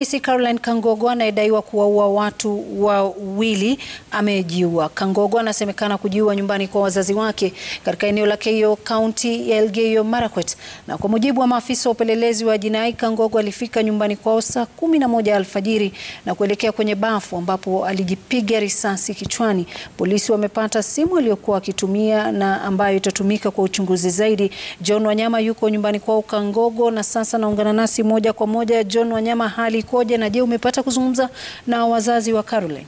Polisi Caroline Kangogo anayedaiwa kuwaua watu wawili amejiua. Kangogo anasemekana kujiua nyumbani kwa wazazi wake katika eneo la Keyo, kaunti ya Elgeyo Marakwet, na kwa mujibu wa maafisa wa upelelezi wa jinai, Kangogo alifika nyumbani kwao saa kumi na moja alfajiri na kuelekea kwenye bafu ambapo alijipiga risasi kichwani. Polisi wamepata simu aliyokuwa akitumia na ambayo itatumika kwa uchunguzi zaidi. John Wanyama yuko nyumbani kwao Kangogo na sasa naungana nasi moja kwa moja. John Wanyama, hali ikoje, na je, umepata kuzungumza na wazazi wa Caroline?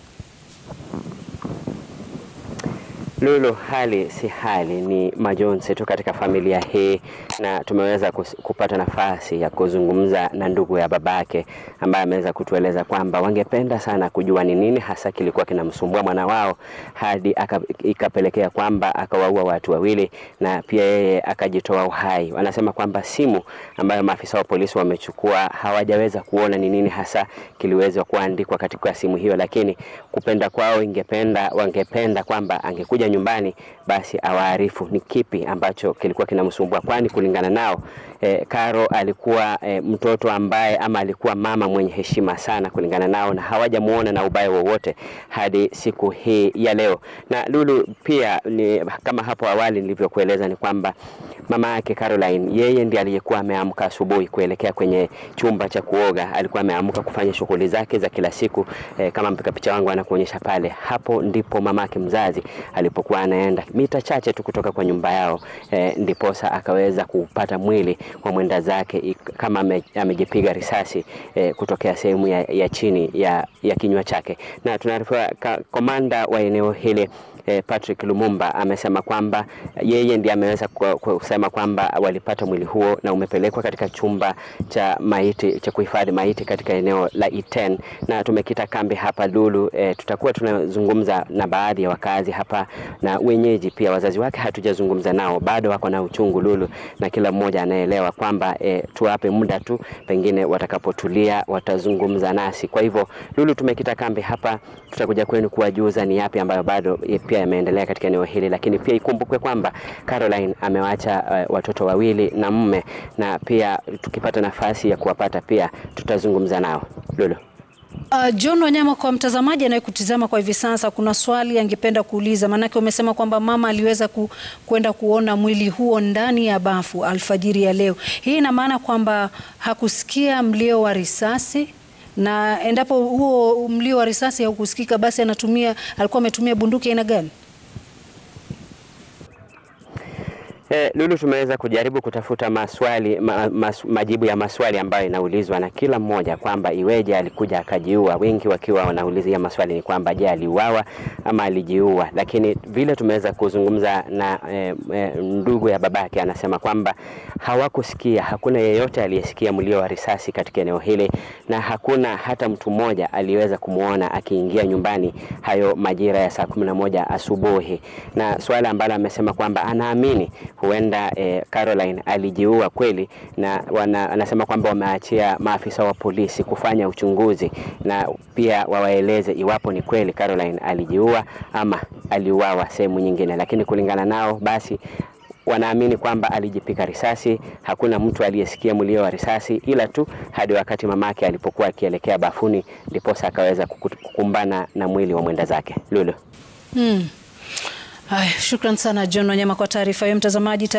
Lulu, hali si hali, ni majonzi tu katika familia hii, na tumeweza kupata nafasi ya kuzungumza na ndugu ya babake ambaye ameweza kutueleza kwamba wangependa sana kujua ni nini hasa kilikuwa kinamsumbua mwana wao hadi aka, ikapelekea kwamba akawaua watu wawili na pia yeye akajitoa uhai. Wanasema kwamba simu ambayo maafisa wa polisi wamechukua hawajaweza kuona ni nini hasa kiliweza kuandikwa katika simu hiyo, lakini kupenda kwao ingependa wangependa kwamba angekuja nyumbani, basi awaarifu ni kipi ambacho kilikuwa kinamsumbua, kwani kulingana nao e, eh, Karo alikuwa e, mtoto ambaye ama alikuwa mama mwenye heshima sana kulingana nao, na hawajamuona na ubaya wowote hadi siku hii ya leo. Na Lulu pia ni kama hapo awali nilivyokueleza, ni kwamba mama yake Caroline yeye ndiye aliyekuwa ameamka asubuhi kuelekea kwenye chumba cha kuoga. Alikuwa ameamka kufanya shughuli zake za kila siku e, kama mpika picha wangu anakuonyesha pale. Hapo ndipo mamake mzazi alipo alipokuwa anaenda mita chache tu kutoka kwa nyumba yao e, ndiposa akaweza kupata mwili wa mwenda zake kama amejipiga risasi e, kutokea sehemu ya, ya chini ya, ya kinywa chake, na tunaarifiwa komanda wa eneo hili eh, Patrick Lumumba amesema kwamba yeye ndiye ameweza kusema kwamba walipata mwili huo na umepelekwa katika chumba cha maiti cha kuhifadhi maiti katika eneo la Iten, na tumekita kambi hapa Lulu. Eh, tutakuwa tunazungumza na baadhi ya wakazi hapa na wenyeji pia. Wazazi wake hatujazungumza nao bado, wako na uchungu Lulu, na kila mmoja anaelewa kwamba eh, tuwape muda tu, pengine watakapotulia watazungumza nasi. Kwa hivyo Lulu, tumekita kambi hapa, tutakuja kwenu kuwajuza ni yapi ambayo bado yepi. Eh, pia yameendelea katika eneo hili, lakini pia ikumbukwe kwamba Caroline amewacha uh, watoto wawili na mume, na pia tukipata nafasi ya kuwapata pia tutazungumza nao. Lulu. Uh, John Wanyama, kwa mtazamaji anayekutizama kwa hivi sasa, kuna swali angependa kuuliza, maanake umesema kwamba mama aliweza ku, kuenda kuona mwili huo ndani ya bafu alfajiri ya leo. Hii ina maana kwamba hakusikia mlio wa risasi? na endapo huo mlio wa risasi haukusikika, basi anatumia alikuwa ametumia bunduki aina gani? Eh, Lulu, tumeweza kujaribu kutafuta maswali ma, mas, majibu ya maswali ambayo inaulizwa na kila mmoja kwamba iweje alikuja akajiua. Wengi wakiwa wanaulizia maswali ni kwamba je, aliuawa ama alijiua, lakini vile tumeweza kuzungumza na eh, eh, ndugu ya babake anasema kwamba hawakusikia, hakuna yeyote aliyesikia mlio wa risasi katika eneo hili na hakuna hata mtu mmoja aliweza kumwona akiingia nyumbani hayo majira ya saa kumi na moja asubuhi, na swala ambalo amesema kwamba anaamini huenda eh, Caroline alijiua kweli, na wana, anasema kwamba wameachia maafisa wa polisi kufanya uchunguzi na pia wawaeleze iwapo ni kweli Caroline alijiua ama aliuawa sehemu nyingine, lakini kulingana nao basi wanaamini kwamba alijipika risasi. Hakuna mtu aliyesikia mlio wa risasi, ila tu hadi wakati mamake alipokuwa akielekea bafuni, ndiposa akaweza kukumbana na mwili wa mwenda zake Lulu. Hmm. Ay, shukran sana John Wanyama kwa taarifa hiyo mtazamaji.